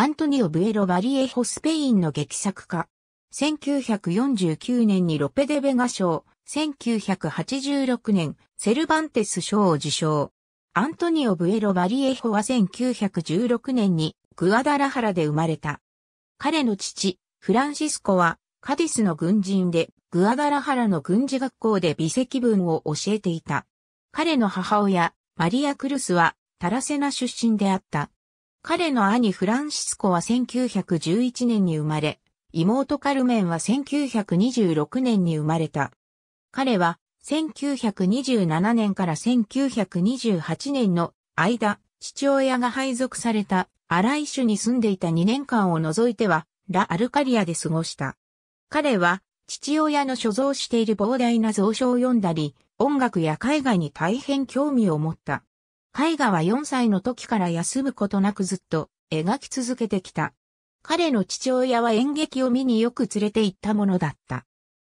アントニオ・ブエロ・バリエホスペインの劇作家。1949年にロペデベガ賞、1986年セルバンテス賞を受賞。アントニオ・ブエロ・バリエホは1916年にグアダラハラで生まれた。彼の父、フランシスコはカディスの軍人でグアダラハラの軍事学校で美籍文を教えていた。彼の母親、マリア・クルスはタラセナ出身であった。彼の兄フランシスコは1911年に生まれ、妹カルメンは1926年に生まれた。彼は1927年から1928年の間、父親が配属されたアライシュに住んでいた2年間を除いては、ラ・アルカリアで過ごした。彼は、父親の所蔵している膨大な蔵書を読んだり、音楽や絵画に大変興味を持った。絵画は4歳の時から休むことなくずっと描き続けてきた。彼の父親は演劇を見によく連れて行ったものだった。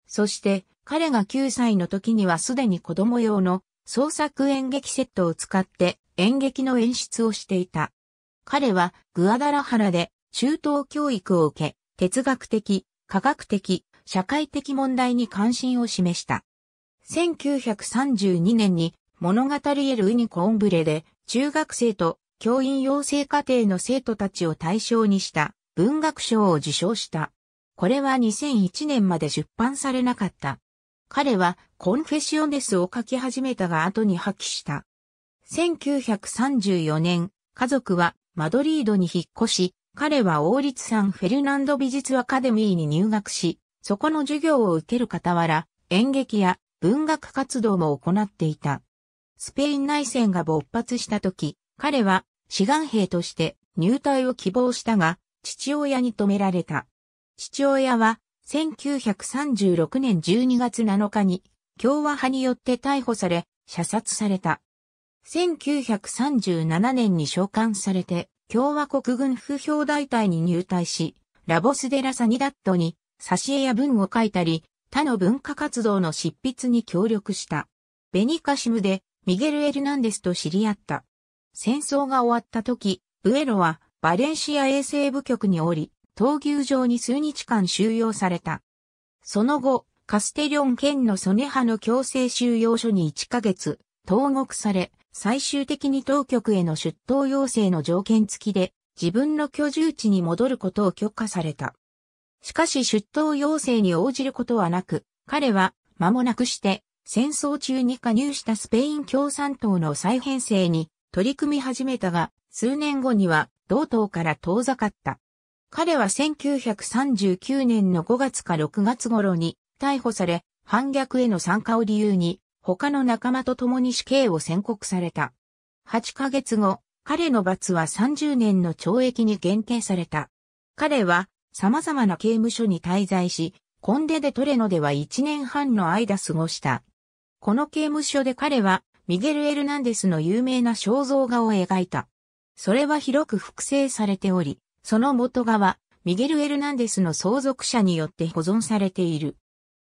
そして彼が9歳の時にはすでに子供用の創作演劇セットを使って演劇の演出をしていた。彼はグアダラハラで中等教育を受け、哲学的、科学的、社会的問題に関心を示した。1932年に物語エル・ウニコ・ンブレで、中学生と教員養成課程の生徒たちを対象にした文学賞を受賞した。これは2001年まで出版されなかった。彼はコンフェシオネスを書き始めたが後に破棄した。1934年、家族はマドリードに引っ越し、彼は王立サフェルナンド美術アカデミーに入学し、そこの授業を受ける傍ら、演劇や文学活動も行っていた。スペイン内戦が勃発した時、彼は志願兵として入隊を希望したが、父親に止められた。父親は1936年12月7日に共和派によって逮捕され、射殺された。1937年に召喚されて、共和国軍風評大隊に入隊し、ラボスデラサニダットに挿絵や文を書いたり、他の文化活動の執筆に協力した。ベニカシムでミゲル・エルナンデスと知り合った。戦争が終わった時、ブエロはバレンシア衛生部局におり、闘牛場に数日間収容された。その後、カステリョン県のソネ派の強制収容所に1ヶ月、投獄され、最終的に当局への出頭要請の条件付きで、自分の居住地に戻ることを許可された。しかし出頭要請に応じることはなく、彼は間もなくして戦争中に加入したスペイン共産党の再編成に取り組み始めたが、数年後には同党から遠ざかった。彼は1939年の5月か6月頃に逮捕され、反逆への参加を理由に、他の仲間と共に死刑を宣告された。8ヶ月後、彼の罰は30年の懲役に限定された。彼は様々な刑務所に滞在し、コンデでトレノでは1年半の間過ごした。この刑務所で彼は、ミゲル・エルナンデスの有名な肖像画を描いた。それは広く複製されており、その元画は、ミゲル・エルナンデスの相続者によって保存されている。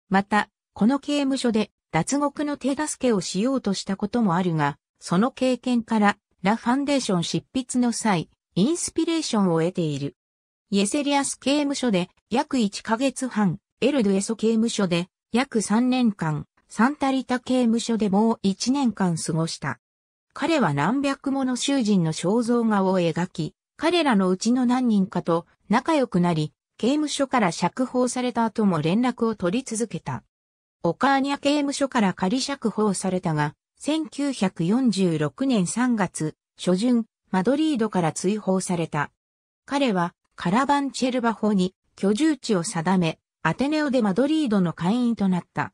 また、この刑務所で脱獄の手助けをしようとしたこともあるが、その経験から、ラ・ファンデーション執筆の際、インスピレーションを得ている。イエセリアス刑務所で約1ヶ月半、エルドエソ刑務所で約3年間、サンタリタ刑務所でもう一年間過ごした。彼は何百もの囚人の肖像画を描き、彼らのうちの何人かと仲良くなり、刑務所から釈放された後も連絡を取り続けた。オカーニャ刑務所から仮釈放されたが、1946年3月、初旬、マドリードから追放された。彼はカラバンチェルバ法に居住地を定め、アテネオでマドリードの会員となった。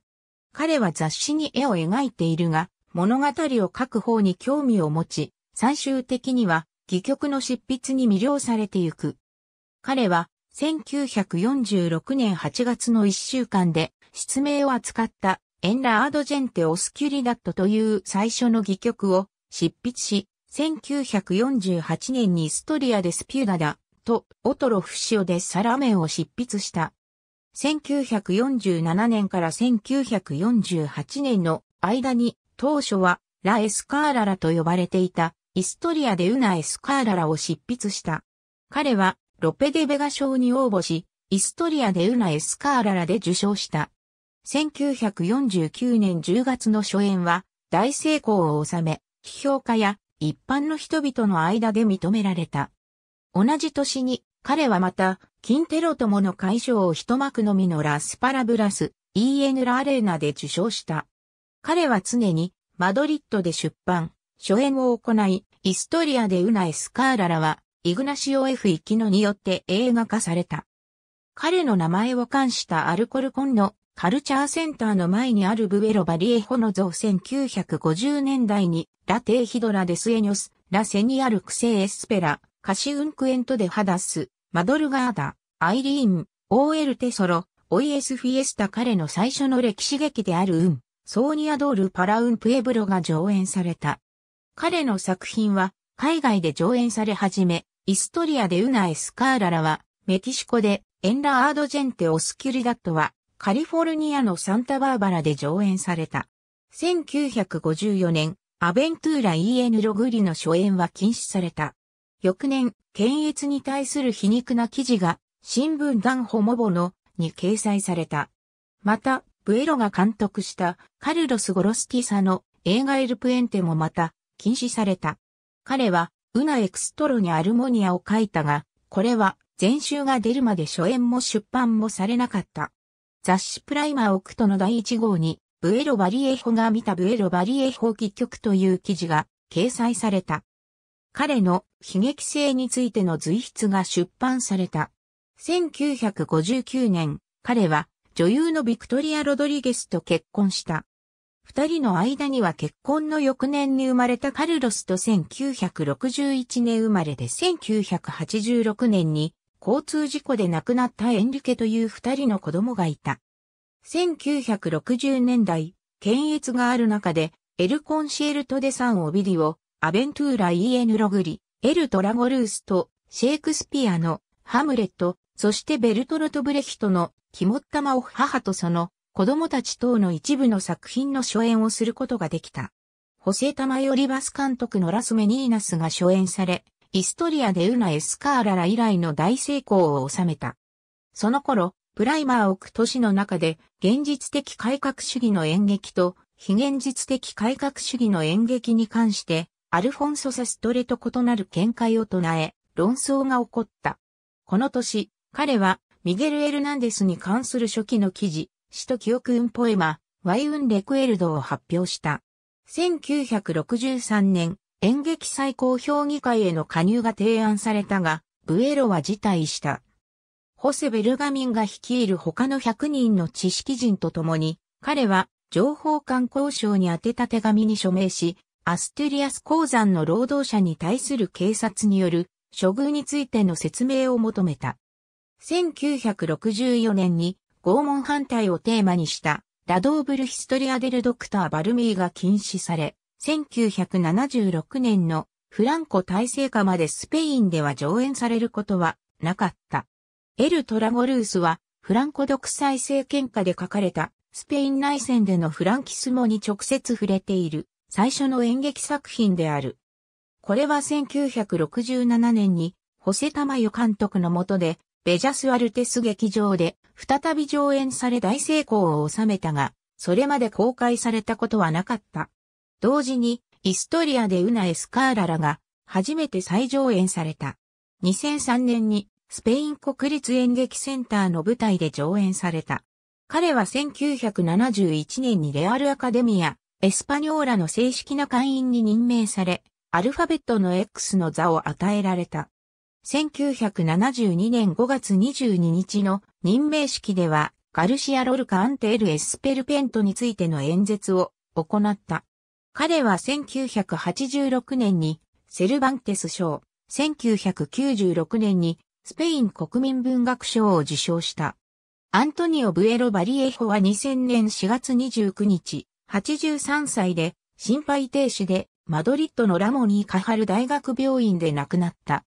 彼は雑誌に絵を描いているが、物語を書く方に興味を持ち、最終的には、戯曲の執筆に魅了されてゆく。彼は、1946年8月の1週間で、失明を扱った、エンラード・ジェンテ・オスキュリダットという最初の戯曲を執筆し、1948年にストリアデスピューダダとオトロフシオでサラメンを執筆した。1947年から1948年の間に当初はラ・エスカーララと呼ばれていたイストリアでウナ・エスカーララを執筆した。彼はロペデベガ賞に応募し、イストリアでウナ・エスカーララで受賞した。1949年10月の初演は大成功を収め、批評家や一般の人々の間で認められた。同じ年に彼はまたキンテロともの解消を一幕のみのラスパラブラス、EN ラアレーナで受賞した。彼は常にマドリッドで出版、初演を行い、イストリアでウナエスカーララは、イグナシオ F イキノによって映画化された。彼の名前を冠したアルコルコンのカルチャーセンターの前にあるブエロバリエホの像1950年代にラテイ・ヒドラデスエニョス、ラセニアルクセエスペラ、カシウンクエントでハダス、マドルガーダ、アイリーン、オーエルテソロ、オイエスフィエスタ彼の最初の歴史劇であるウン、ソーニアドールパラウンプエブロが上演された。彼の作品は海外で上演され始め、イストリアでウナ・エスカーララは、メキシコでエンラ・アード・ジェンテ・オスキュリダットは、カリフォルニアのサンタバーバラで上演された。1954年、アベントゥーラ・イエヌ・ログリの初演は禁止された。翌年、検閲に対する皮肉な記事が、新聞団ホモボノに掲載された。また、ブエロが監督したカルロス・ゴロスティサの映画エルプエンテもまた禁止された。彼はウナエクストロにアルモニアを書いたが、これは全集が出るまで初演も出版もされなかった。雑誌プライマーオクトの第1号に、ブエロ・バリエホが見たブエロ・バリエホ戯曲という記事が掲載された。彼の悲劇性についての随筆が出版された。1959年、彼は女優のビクトリア・ロドリゲスと結婚した。二人の間には結婚の翌年に生まれたカルロスと1961年生まれで1986年に交通事故で亡くなったエンリケという二人の子供がいた。1960年代、検閲がある中でエルコンシェルト・デ・サン・オビディをアベントゥーラ・イエヌ・ログリ、エル・トラゴルースと、シェイクスピアの、ハムレット、そしてベルトロト・ブレヒトの、肝マ玉を母とその、子供たち等の一部の作品の初演をすることができた。ホセタマヨリバス監督のラスメニーナスが初演され、イストリアでウナ・エスカーララ以来の大成功を収めた。その頃、プライマーをく都市の中で、現実的改革主義の演劇と、非現実的改革主義の演劇に関して、アルフォンソ・サストレと異なる見解を唱え、論争が起こった。この年、彼は、ミゲル・エルナンデスに関する初期の記事、死と記憶運ポエマ、ワイウン・レクエルドを発表した。1963年、演劇最高評議会への加入が提案されたが、ブエロは辞退した。ホセ・ベルガミンが率いる他の100人の知識人と共に、彼は情報官交渉に宛てた手紙に署名し、アステリアス鉱山の労働者に対する警察による処遇についての説明を求めた。1964年に拷問反対をテーマにしたラドーブルヒストリアデルドクターバルミーが禁止され、1976年のフランコ体制下までスペインでは上演されることはなかった。エル・トラゴルースはフランコ独裁政権下で書かれたスペイン内戦でのフランキスモに直接触れている。最初の演劇作品である。これは1967年に、ホセタマユ監督の下で、ベジャス・アルテス劇場で再び上演され大成功を収めたが、それまで公開されたことはなかった。同時に、イストリアでウナ・エスカーララが初めて再上演された。2003年にスペイン国立演劇センターの舞台で上演された。彼は1971年にレアルアカデミアエスパニョーラの正式な会員に任命され、アルファベットの X の座を与えられた。1972年5月22日の任命式では、ガルシア・ロルカ・アンテール・エスペルペントについての演説を行った。彼は1986年にセルバンテス賞、1996年にスペイン国民文学賞を受賞した。アントニオ・ブエロ・バリエホは2000年4月29日、83歳で心肺停止でマドリッドのラモニー・カハル大学病院で亡くなった。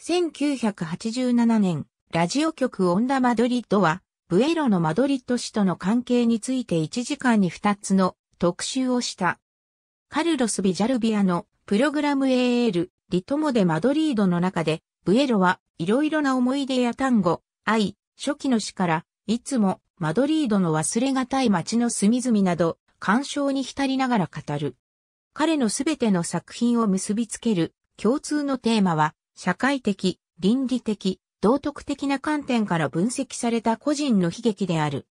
1987年、ラジオ局オンダ・マドリッドは、ブエロのマドリッド市との関係について1時間に2つの特集をした。カルロス・ビジャルビアのプログラム AL、リトモでマドリードの中で、ブエロはいろいろな思い出や単語、愛、初期の詩から、いつもマドリードの忘れがたい街の隅々など、感傷に浸りながら語る。彼のすべての作品を結びつける共通のテーマは、社会的、倫理的、道徳的な観点から分析された個人の悲劇である。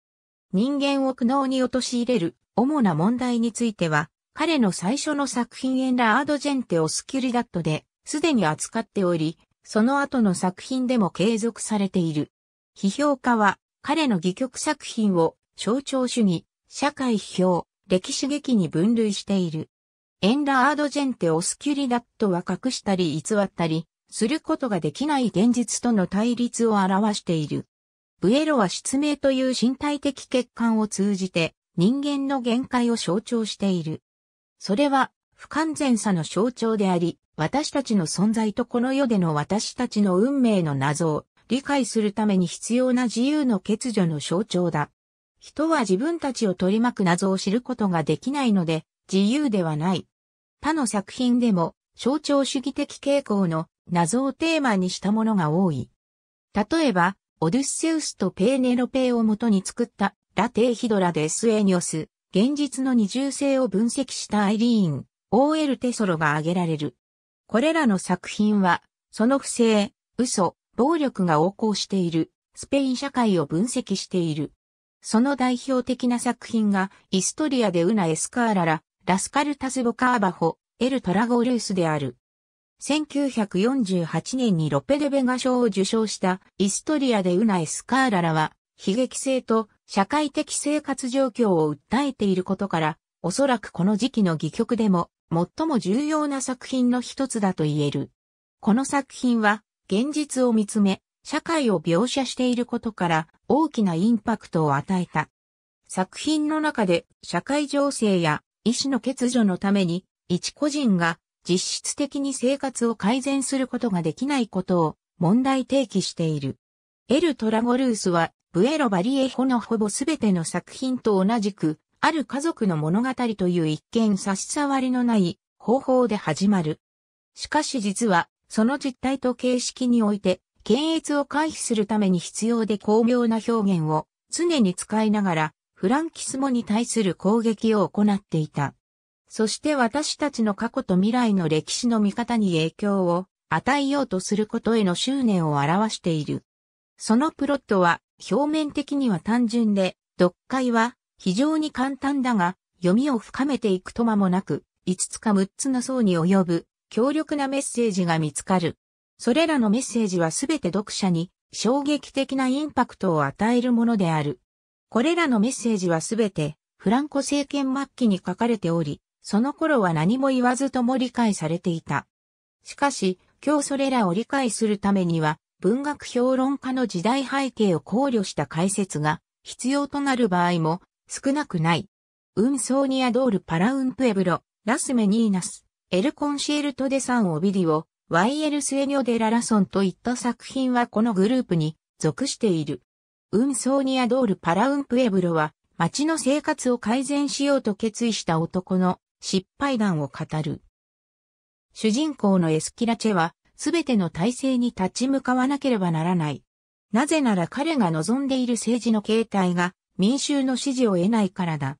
人間を苦悩に陥れる主な問題については、彼の最初の作品エンラードジェンテオスキュリダットで、すでに扱っており、その後の作品でも継続されている。批評家は、彼の戯曲作品を、象徴主義、社会批評、歴史劇に分類している。エンラードジェンテ・オスキュリダットは隠したり偽ったり、することができない現実との対立を表している。ブエロは失明という身体的欠陥を通じて人間の限界を象徴している。それは不完全さの象徴であり、私たちの存在とこの世での私たちの運命の謎を理解するために必要な自由の欠如の象徴だ。人は自分たちを取り巻く謎を知ることができないので、自由ではない。他の作品でも、象徴主義的傾向の謎をテーマにしたものが多い。例えば、オデュッセウスとペーネロペーを元に作ったラテーヒドラデスエニオス、現実の二重性を分析したアイリーン、OL テソロが挙げられる。これらの作品は、その不正、嘘、暴力が横行している、スペイン社会を分析している。その代表的な作品が、イストリアでウナ・エスカーララ、ラスカルタス・ボカーバホ、エル・トラゴルースである。1948年にロペデベガ賞を受賞したイストリアでウナ・エスカーララは、悲劇性と社会的生活状況を訴えていることから、おそらくこの時期の戯曲でも最も重要な作品の一つだと言える。この作品は現実を見つめ、社会を描写していることから大きなインパクトを与えた。作品の中で社会情勢や意思の欠如のために一個人が実質的に生活を改善することができないことを問題提起している。エル・トラゴルースはブエロ・バリエホのほぼ全ての作品と同じくある家族の物語という一見差し障りのない方法で始まる。しかし実はその実態と形式において検閲を回避するために必要で巧妙な表現を常に使いながら、フランキスモに対する攻撃を行っていた。そして私たちの過去と未来の歴史の見方に影響を与えようとすることへの執念を表している。そのプロットは表面的には単純で、読解は非常に簡単だが、読みを深めていくとまもなく、5つか6つの層に及ぶ強力なメッセージが見つかる。それらのメッセージはすべて読者に衝撃的なインパクトを与えるものである。これらのメッセージはすべてフランコ政権末期に書かれており、その頃は何も言わずとも理解されていた。しかし、今日それらを理解するためには、文学評論家の時代背景を考慮した解説が必要となる場合も少なくない。運送にーるパラウンプエブロ、ラスメニーナス、エルコンシエルトデサンオビディオ、ワイエルスエニョデララソンといった作品はこのグループに属している。ウンソーニアドールパラウンプエブロは街の生活を改善しようと決意した男の失敗談を語る。主人公のエスキラチェはすべての体制に立ち向かわなければならない。なぜなら彼が望んでいる政治の形態が民衆の支持を得ないからだ。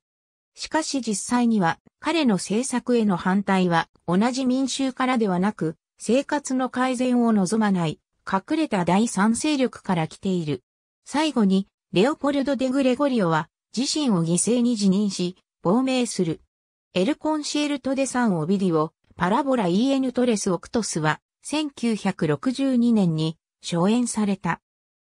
しかし実際には彼の政策への反対は同じ民衆からではなく生活の改善を望まない、隠れた第三勢力から来ている。最後に、レオポルド・デ・グレゴリオは、自身を犠牲に辞任し、亡命する。エル・コンシエルト・デ・サン・オビディオ、パラボラ・イエヌ・トレス・オクトスは、1962年に、初演された。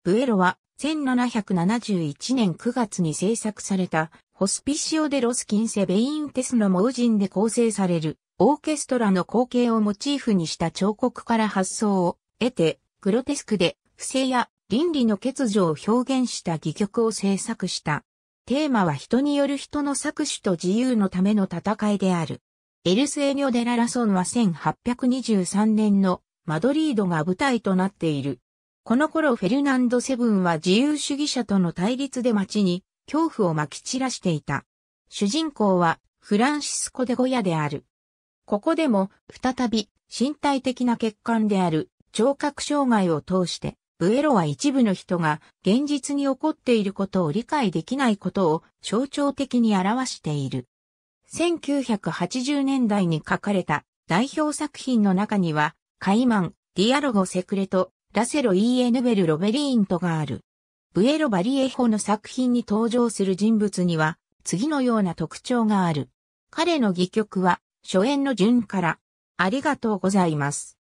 ブエロは、1771年9月に制作された、ホスピシオ・デ・ロス・キンセ・ベインテスの盲人で構成される、オーケストラの光景をモチーフにした彫刻から発想を得て、グロテスクで不正や倫理の欠如を表現した戯曲を制作した。テーマは人による人の搾取と自由のための戦いである。エルセーニョ・デ・ラ・ラソンは1823年のマドリードが舞台となっている。この頃フェルナンド・セブンは自由主義者との対立で街に恐怖を撒き散らしていた。主人公はフランシスコ・デ・ゴヤである。ここでも、再び、身体的な欠陥である、聴覚障害を通して、ブエロは一部の人が現実に起こっていることを理解できないことを象徴的に表している。1980年代に書かれた代表作品の中には、カイマン、ディアロゴ・セクレト、ラセロ・イーエヌベル・ロベリーントがある。ブエロ・バリエホの作品に登場する人物には、次のような特徴がある。彼の戯曲は、初演の順から、ありがとうございます。